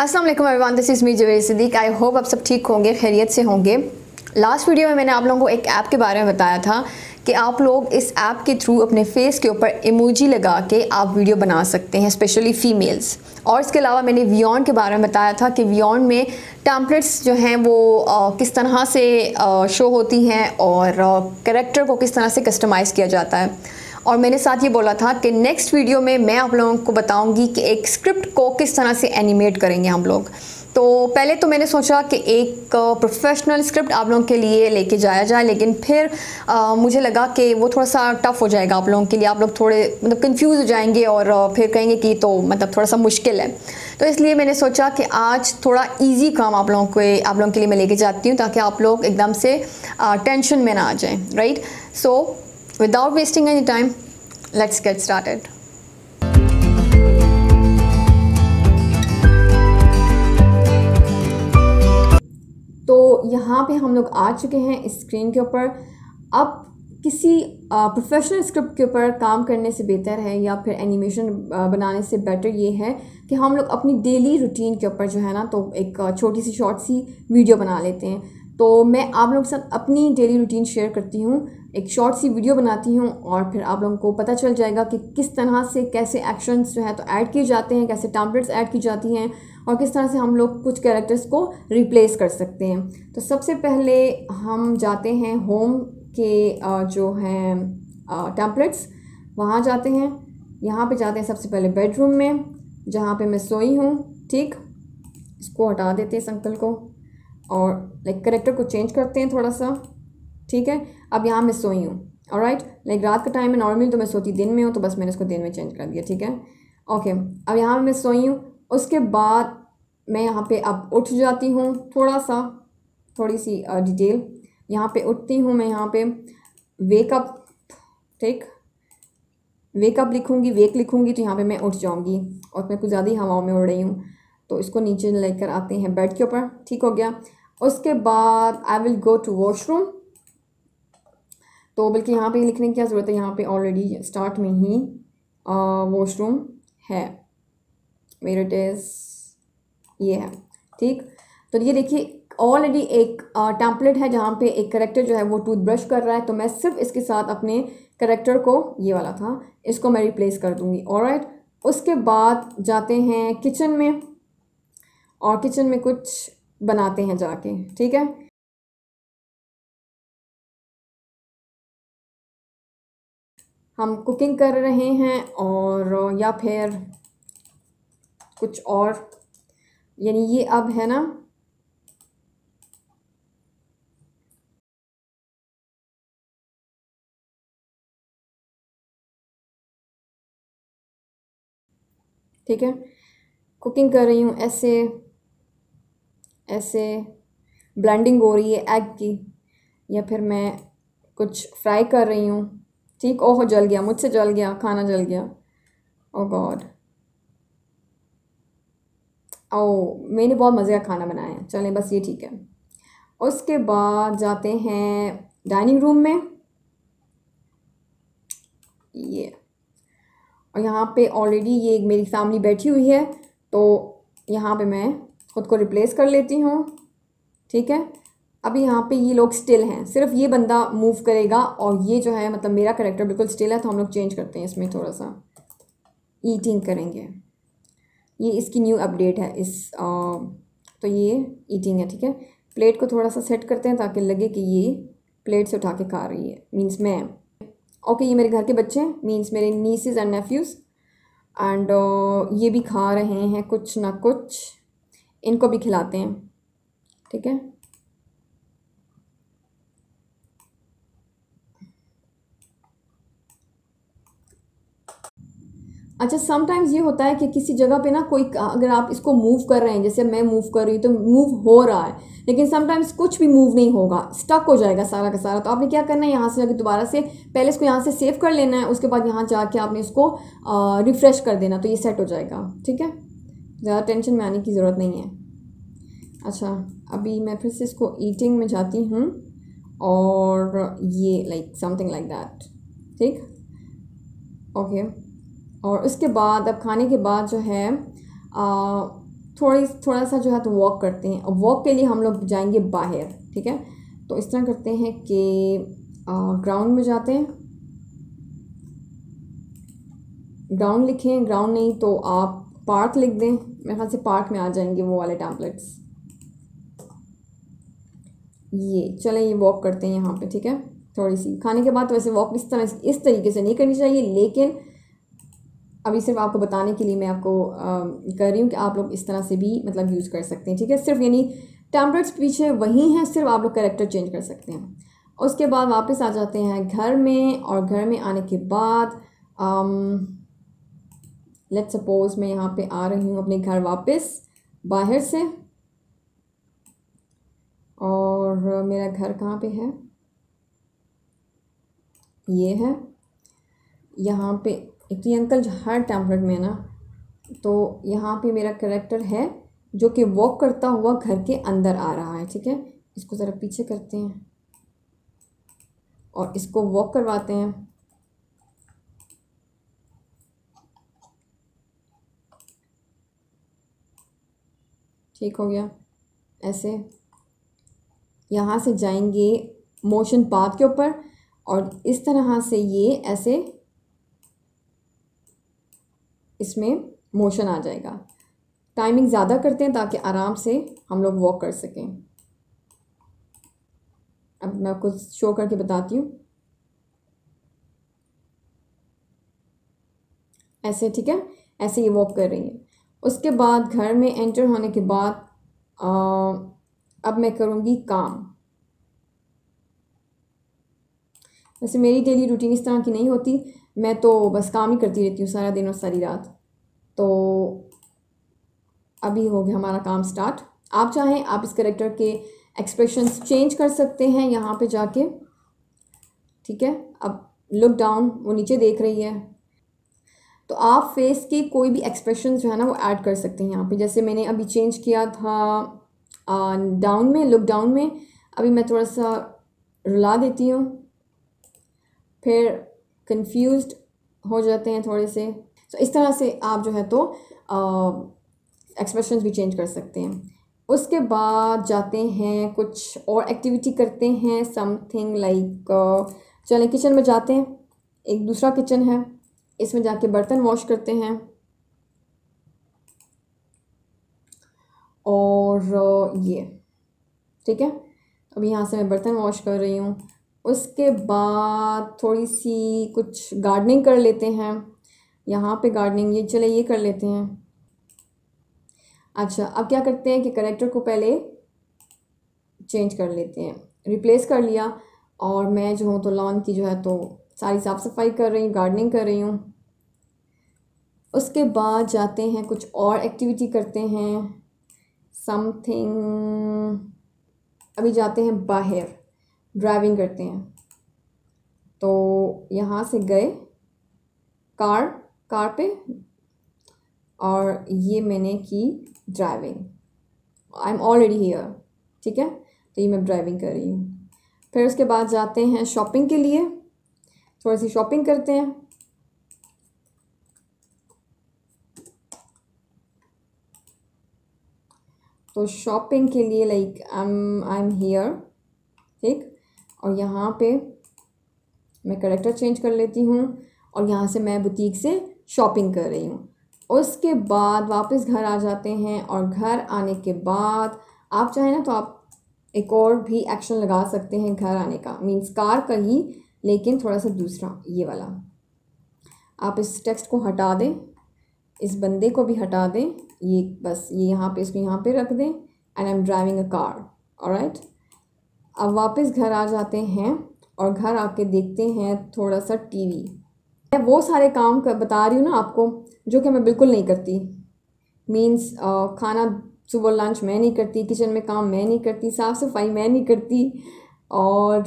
असलम वालेकुम this is me Javed Sadiq I hope आप सब ठीक होंगे खैरियत से होंगे लास्ट वीडियो में मैंने आप लोगों को एक ऐप के बारे में बताया था कि आप लोग इस ऐप के थ्रू अपने फेस के ऊपर इमोजी लगा के आप वीडियो बना सकते हैं स्पेशली फीमेल्स और इसके अलावा मैंने वियॉन के बारे में बताया था कि वियॉन में टैम्पलेट्स जो हैं वो आ, किस तरह से आ, शो होती हैं और करेक्टर को किस तरह से कस्टमाइज़ किया जाता है और मैंने साथ ये बोला था कि नेक्स्ट वीडियो में मैं आप लोगों को बताऊंगी कि एक स्क्रिप्ट को किस तरह से एनिमेट करेंगे हम लोग तो पहले तो मैंने सोचा कि एक प्रोफेशनल स्क्रिप्ट आप लोगों के लिए लेके जाया जाए लेकिन फिर आ, मुझे लगा कि वो थोड़ा सा टफ़ हो जाएगा आप लोगों के लिए आप लोग थोड़े मतलब कंफ्यूज हो जाएंगे और फिर कहेंगे कि तो मतलब थोड़ा सा मुश्किल है तो इसलिए मैंने सोचा कि आज थोड़ा इजी काम आप लोगों के आप लोगों के लिए मैं लेके जाती हूँ ताकि आप लोग एकदम से टेंशन में ना आ जाएँ right so without wasting any time Let's get started. तो यहाँ पे हम लोग आ चुके हैं स्क्रीन के ऊपर अब किसी प्रोफेशनल स्क्रिप्ट के ऊपर काम करने से बेहतर है या फिर एनिमेशन बनाने से बेटर ये है कि हम लोग अपनी डेली रूटीन के ऊपर जो है ना तो एक छोटी सी शॉर्ट सी वीडियो बना लेते हैं तो मैं आप लोगों के साथ अपनी डेली रूटीन शेयर करती हूँ एक शॉर्ट सी वीडियो बनाती हूँ और फिर आप लोगों को पता चल जाएगा कि किस तरह से कैसे एक्शंस जो है तो ऐड किए जाते हैं कैसे टैम्पलेट्स ऐड की जाती हैं और किस तरह से हम लोग कुछ कैरेक्टर्स को रिप्लेस कर सकते हैं तो सबसे पहले हम जाते हैं होम के जो हैं टैम्पलेट्स वहाँ जाते हैं यहाँ पे जाते हैं सबसे पहले बेडरूम में जहाँ पे मैं सोई हूँ ठीक इसको हटा देते हैं इस अंकल को और लाइक करेक्टर को चेंज करते हैं थोड़ा सा ठीक है अब यहाँ मैं सोई हूँ और राइट लाइक रात का टाइम है नॉर्मली तो मैं सोती दिन में हूँ तो बस मैंने उसको दिन में चेंज कर दिया ठीक है ओके अब यहाँ मैं सोई हूँ उसके बाद मैं यहाँ पे अब उठ जाती हूँ थोड़ा सा थोड़ी सी डिटेल यहाँ पे उठती हूँ मैं यहाँ पे वेकअप ठीक वेकअप लिखूँगी वेक लिखूँगी तो यहाँ पे मैं उठ जाऊँगी और मैं कुछ ज़्यादा ही हवाओं में उड़ रही हूँ तो इसको नीचे लेकर आते हैं बेड के ऊपर ठीक हो गया उसके बाद I will go to washroom तो बल्कि यहाँ पे लिखने की क्या ज़रूरत है यहाँ पे ऑलरेडी स्टार्ट में ही वॉशरूम है वेर इट इज़ ये है ठीक तो ये देखिए ऑलरेडी एक टैंपलेट है जहाँ पे एक करेक्टर जो है वो टूथब्रश कर रहा है तो मैं सिर्फ इसके साथ अपने करेक्टर को ये वाला था इसको मैं रिप्लेस कर दूँगी और उसके बाद जाते हैं किचन में और किचन में कुछ बनाते हैं जाके ठीक है हम कुकिंग कर रहे हैं और या फिर कुछ और यानी ये अब है ना ठीक है कुकिंग कर रही हूँ ऐसे ऐसे ब्लेंडिंग हो रही है एग की या फिर मैं कुछ फ्राई कर रही हूँ ठीक ओह जल गया मुझसे जल गया खाना जल गया ओ गॉड ओ मैंने बहुत मज़े का खाना बनाया है चलें बस ये ठीक है उसके बाद जाते हैं डाइनिंग रूम में ये और यहाँ पे ऑलरेडी ये मेरी फैमिली बैठी हुई है तो यहाँ पे मैं ख़ुद को रिप्लेस कर लेती हूँ ठीक है अब यहाँ पे ये लोग स्टिल हैं सिर्फ ये बंदा मूव करेगा और ये जो है मतलब मेरा करेक्टर बिल्कुल स्टिल है तो हम लोग चेंज करते हैं इसमें थोड़ा सा ईटिंग करेंगे ये इसकी न्यू अपडेट है इस आ, तो ये ईटिंग है ठीक है प्लेट को थोड़ा सा सेट करते हैं ताकि लगे कि ये प्लेट से उठा के खा रही है मीन्स मैं ओके ये मेरे घर के बच्चे हैं मीन्स मेरे नीसेज एंड नेफ्यूज़ एंड ये भी खा रहे हैं कुछ ना कुछ इनको भी खिलाते हैं ठीक है अच्छा समटाइम्स ये होता है कि किसी जगह पे ना कोई अगर आप इसको मूव कर रहे हैं जैसे मैं मूव कर रही हूँ तो मूव हो रहा है लेकिन समटाइम्स कुछ भी मूव नहीं होगा स्टक हो जाएगा सारा का सारा तो आपने क्या करना है यहाँ से जाके दोबारा से पहले इसको यहाँ से सेव कर लेना है उसके बाद यहाँ जाके आपने इसको रिफ़्रेश कर देना तो ये सेट हो जाएगा ठीक है ज़्यादा टेंशन में आने की ज़रूरत नहीं है अच्छा अभी मैं फिर से इसको ईटिंग में जाती हूँ और ये लाइक समथिंग लाइक दैट ठीक ओके और उसके बाद अब खाने के बाद जो है आ, थोड़ी थोड़ा सा जो है तो वॉक करते हैं और वॉक के लिए हम लोग जाएंगे बाहर ठीक है तो इस तरह करते हैं कि ग्राउंड में जाते हैं ग्राउंड लिखें ग्राउंड नहीं तो आप पार्क लिख दें मेरे ख्याल से पार्क में आ जाएंगे वो वाले टैबलेट्स ये चलें ये वॉक करते हैं यहाँ पे ठीक है थोड़ी सी खाने के बाद तो वैसे वॉक इस तरह इस तरीके से नहीं करनी चाहिए लेकिन अभी सिर्फ आपको बताने के लिए मैं आपको कह कर रही हूँ कि आप लोग इस तरह से भी मतलब यूज़ कर सकते हैं ठीक है सिर्फ यानी टेम्पलेट्स पीछे वही हैं सिर्फ आप लोग करेक्टर चेंज कर सकते हैं उसके बाद वापस आ जाते हैं घर में और घर में आने के बाद लेट सपोज मैं यहाँ पे आ रही हूँ अपने घर वापस बाहर से और मेरा घर कहाँ पे है ये है यहाँ पे एक तो ये अंकल हर टेम्पलेट में ना तो यहाँ पे मेरा करेक्टर है जो कि वॉक करता हुआ घर के अंदर आ रहा है ठीक है इसको ज़रा पीछे करते हैं और इसको वॉक करवाते हैं ठीक हो गया ऐसे यहाँ से जाएंगे मोशन पाथ के ऊपर और इस तरह से ये ऐसे इसमें मोशन आ जाएगा टाइमिंग ज़्यादा करते हैं ताकि आराम से हम लोग वॉक कर सकें अब मैं आपको शो करके बताती हूँ ऐसे ठीक है ऐसे ये वॉक कर रही है उसके बाद घर में एंटर होने के बाद आ, अब मैं करूँगी काम वैसे मेरी डेली रूटीन इस तरह की नहीं होती मैं तो बस काम ही करती रहती हूँ सारा दिन और सारी रात तो अभी हो गया हमारा काम स्टार्ट आप चाहें आप इस करेक्टर के एक्सप्रेशन चेंज कर सकते हैं यहाँ पे जाके ठीक है अब लुक डाउन वो नीचे देख रही है तो आप फेस के कोई भी एक्सप्रेशन जो है ना वो ऐड कर सकते हैं यहाँ पे जैसे मैंने अभी चेंज किया था डाउन में लुक डाउन में अभी मैं थोड़ा सा रुला देती हूँ फिर कंफ्यूज हो जाते हैं थोड़े से तो so, इस तरह से आप जो है तो एक्सप्रेशन भी चेंज कर सकते हैं उसके बाद जाते हैं कुछ और एक्टिविटी करते हैं समथिंग लाइक चलें किचन में जाते हैं एक दूसरा किचन है इसमें जाके बर्तन वॉश करते हैं और ये ठीक है अब यहाँ से मैं बर्तन वॉश कर रही हूँ उसके बाद थोड़ी सी कुछ गार्डनिंग कर लेते हैं यहाँ पे गार्डनिंग ये चले ये कर लेते हैं अच्छा अब क्या करते हैं कि करेक्टर को पहले चेंज कर लेते हैं रिप्लेस कर लिया और मैं जो हूँ तो लॉन की जो है तो सारी साफ़ सफाई कर रही हूँ गार्डनिंग कर रही हूँ उसके बाद जाते हैं कुछ और एक्टिविटी करते हैं समथिंग अभी जाते हैं बाहर ड्राइविंग करते हैं तो यहाँ से गए कार कार पे और ये मैंने की driving I am already here ठीक है तो ये मैं ड्राइविंग कर रही हूँ फिर उसके बाद जाते हैं शॉपिंग के लिए थोड़ी सी शॉपिंग करते हैं तो शॉपिंग के लिए like I am I am here ठीक और यहाँ पे मैं करेक्टर चेंज कर लेती हूँ और यहाँ से मैं बुटीक से शॉपिंग कर रही हूँ उसके बाद वापस घर आ जाते हैं और घर आने के बाद आप चाहें ना तो आप एक और भी एक्शन लगा सकते हैं घर आने का मीन्स कार का ही लेकिन थोड़ा सा दूसरा ये वाला आप इस टेक्स्ट को हटा दें इस बंदे को भी हटा दें ये बस ये यहाँ पे इसको यहाँ पे रख दें and I am driving a car और राइट अब वापस घर आ जाते हैं और घर आके देखते हैं थोड़ा सा टीवी मैं वो सारे काम कर बता रही हूँ ना आपको जो कि मैं बिल्कुल नहीं करती मीन्स खाना सुबह लंच मैं नहीं करती किचन में काम मैं नहीं करती साफ़ सफाई मैं नहीं करती और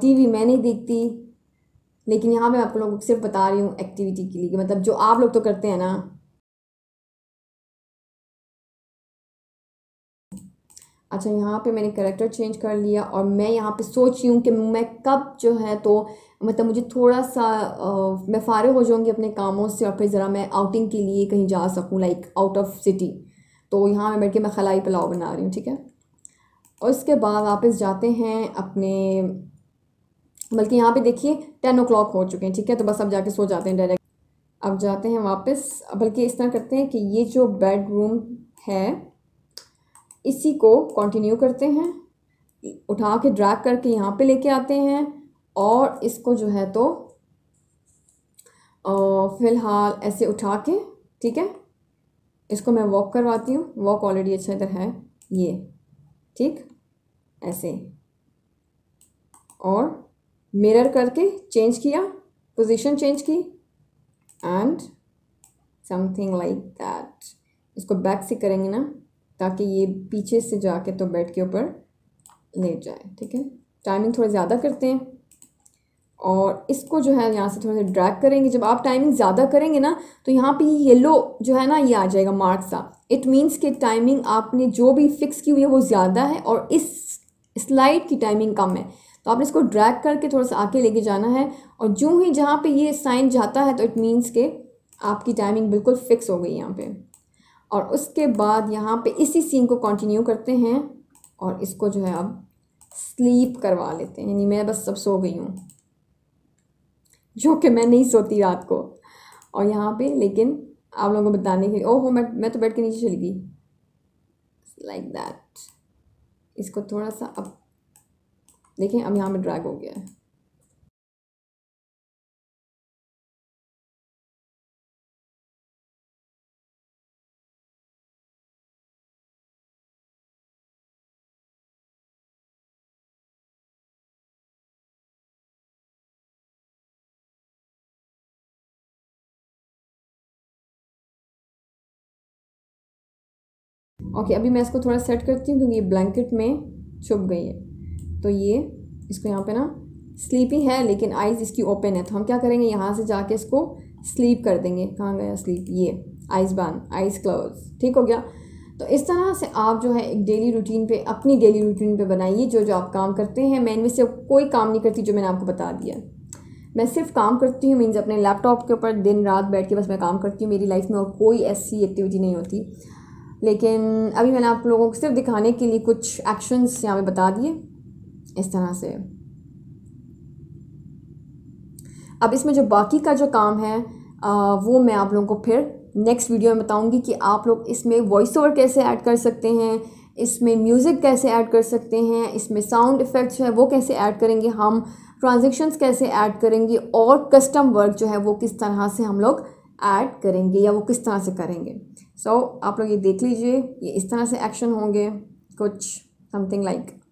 टीवी मैं नहीं देखती लेकिन यहाँ मैं आप लोगों को सिर्फ बता रही हूँ एक्टिविटी के लिए मतलब जो आप लोग तो करते हैं ना अच्छा यहाँ पे मैंने करेक्टर चेंज कर लिया और मैं यहाँ पे सोच रही हूँ कि मैं कब जो है तो मतलब मुझे थोड़ा सा आ, मैं फ़ारि हो जाऊँगी अपने कामों से और फिर ज़रा मैं आउटिंग के लिए कहीं जा सकूँ लाइक आउट ऑफ सिटी तो यहाँ मैं बैठ के मैं खलाई पुलाव बना रही हूँ ठीक है और उसके बाद वापस जाते हैं अपने बल्कि यहाँ पे देखिए टेन ओ हो चुके हैं ठीक है तो बस अब जाके सो जाते हैं डायरेक्ट अब जाते हैं वापस बल्कि इस तरह करते हैं कि ये जो बेडरूम है इसी को कंटिन्यू करते हैं उठा के ड्रैग करके यहाँ पे लेके आते हैं और इसको जो है तो फ़िलहाल ऐसे उठा के ठीक है इसको मैं वॉक करवाती हूँ वॉक ऑलरेडी अच्छा इधर है ये ठीक ऐसे और मिरर करके चेंज किया पोजीशन चेंज की एंड समथिंग लाइक दैट इसको बैक से करेंगे ना ताकि ये पीछे से जाके तो बेड के ऊपर लेट जाए ठीक है टाइमिंग थोड़ा ज़्यादा करते हैं और इसको जो है यहाँ से थोड़ा सा ड्रैग करेंगे जब आप टाइमिंग ज़्यादा करेंगे ना तो यहाँ पे येलो जो है ना ये आ जाएगा मार्क सा इट मीन्स कि टाइमिंग आपने जो भी फिक्स की हुई है वो ज़्यादा है और इस स्लाइड की टाइमिंग कम है तो आपने इसको ड्रैग करके थोड़ा सा आके लेके जाना है और जो ही जहाँ पर ये साइन जाता है तो इट मीन्स के आपकी टाइमिंग बिल्कुल फिक्स हो गई यहाँ पर और उसके बाद यहाँ पे इसी सीन को कंटिन्यू करते हैं और इसको जो है अब स्लीप करवा लेते हैं यानी मैं बस सब सो गई हूँ जो कि मैं नहीं सोती रात को और यहाँ पे लेकिन आप लोगों को बताने के लिए ओहो मैं मैं तो बेड के नीचे चली गई लाइक दैट इसको थोड़ा सा अब देखें अब यहाँ पर ड्रैग हो गया है ओके okay, अभी मैं इसको थोड़ा सेट करती हूँ क्योंकि ये ब्लैंकेट में छुप गई है तो ये इसको यहाँ पे ना स्लीपी है लेकिन आइज़ इसकी ओपन है तो हम क्या करेंगे यहाँ से जाके इसको स्लीप कर देंगे कहाँ गया स्लीप ये आइज़ बान आइज़ क्लोज ठीक हो गया तो इस तरह से आप जो है एक डेली रूटीन पे अपनी डेली रूटीन पे बनाइए जो जो आप काम करते हैं मैं इनमें से कोई काम नहीं करती जो मैंने आपको बता दिया मैं सिर्फ काम करती हूँ मीन्स अपने लैपटॉप के ऊपर दिन रात बैठ के बस मैं काम करती हूँ मेरी लाइफ में और कोई ऐसी एक्टिविटी नहीं होती लेकिन अभी मैंने आप लोगों को सिर्फ दिखाने के लिए कुछ एक्शंस यहाँ पे बता दिए इस तरह से अब इसमें जो बाकी का जो काम है आ, वो मैं आप लोगों को फिर नेक्स्ट वीडियो में बताऊंगी कि आप लोग इसमें वॉइस ओवर कैसे ऐड कर सकते हैं इसमें म्यूज़िक कैसे ऐड कर सकते हैं इसमें साउंड इफ़ेक्ट्स हैं है वो कैसे ऐड करेंगे हम ट्रांजेक्शन्स कैसे ऐड करेंगे और कस्टम वर्क जो है वो किस तरह से हम लोग ऐड करेंगे या वो किस तरह से करेंगे सो so, आप लोग ये देख लीजिए ये इस तरह से एक्शन होंगे कुछ समथिंग लाइक like.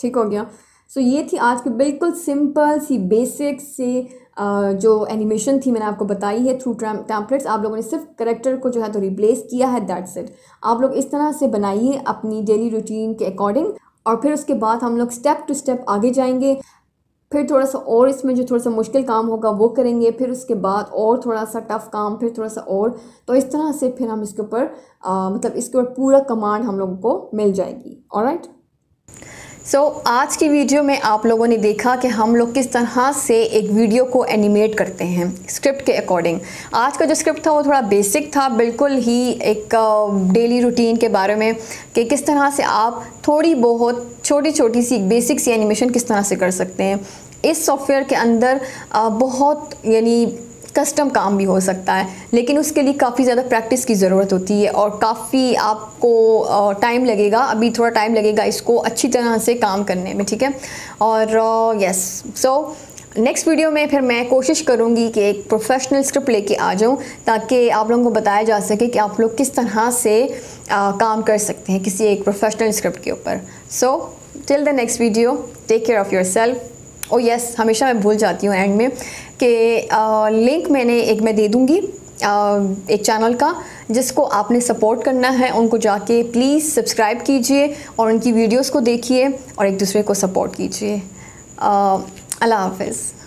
ठीक हो गया सो so, ये थी आज की बिल्कुल सिंपल सी बेसिक से जो एनिमेशन थी मैंने आपको बताई है थ्रू टैम्पलेट्स आप लोगों ने सिर्फ करेक्टर को जो है तो रिप्लेस किया है दैट्स इट आप लोग इस तरह से बनाइए अपनी डेली रूटीन के अकॉर्डिंग और फिर उसके बाद हम लोग स्टेप टू स्टेप आगे जाएंगे फिर थोड़ा सा और इसमें जो थोड़ा सा मुश्किल काम होगा वो करेंगे फिर उसके बाद और थोड़ा सा टफ़ काम फिर थोड़ा सा और तो इस तरह से फिर हम इसके ऊपर मतलब इसके ऊपर पूरा कमांड हम लोगों को मिल जाएगी और राइट सो so, आज की वीडियो में आप लोगों ने देखा कि हम लोग किस तरह से एक वीडियो को एनिमेट करते हैं स्क्रिप्ट के अकॉर्डिंग आज का जो स्क्रिप्ट था वो थोड़ा बेसिक था बिल्कुल ही एक डेली रूटीन के बारे में कि किस तरह से आप थोड़ी बहुत छोटी छोटी सी बेसिक सी एनिमेशन किस तरह से कर सकते हैं इस सॉफ्टवेयर के अंदर बहुत यानी कस्टम काम भी हो सकता है लेकिन उसके लिए काफ़ी ज़्यादा प्रैक्टिस की ज़रूरत होती है और काफ़ी आपको टाइम लगेगा अभी थोड़ा टाइम लगेगा इसको अच्छी तरह से काम करने में ठीक है और यस सो नेक्स्ट वीडियो में फिर मैं कोशिश करूँगी कि एक प्रोफेशनल स्क्रिप्ट लेके आ जाऊँ ताकि आप लोगों को बताया जा सके कि आप लोग किस तरह से आ, काम कर सकते हैं किसी एक प्रोफेशनल स्क्रिप्ट के ऊपर so till the next video take care of yourself oh oh, yes हमेशा मैं भूल जाती हूँ एंड में कि लिंक मैंने एक मैं दे दूँगी एक चैनल का जिसको आपने सपोर्ट करना है उनको जाके प्लीज़ सब्सक्राइब कीजिए और उनकी वीडियोस को देखिए और एक दूसरे को सपोर्ट कीजिए अल्लाह हाफिज़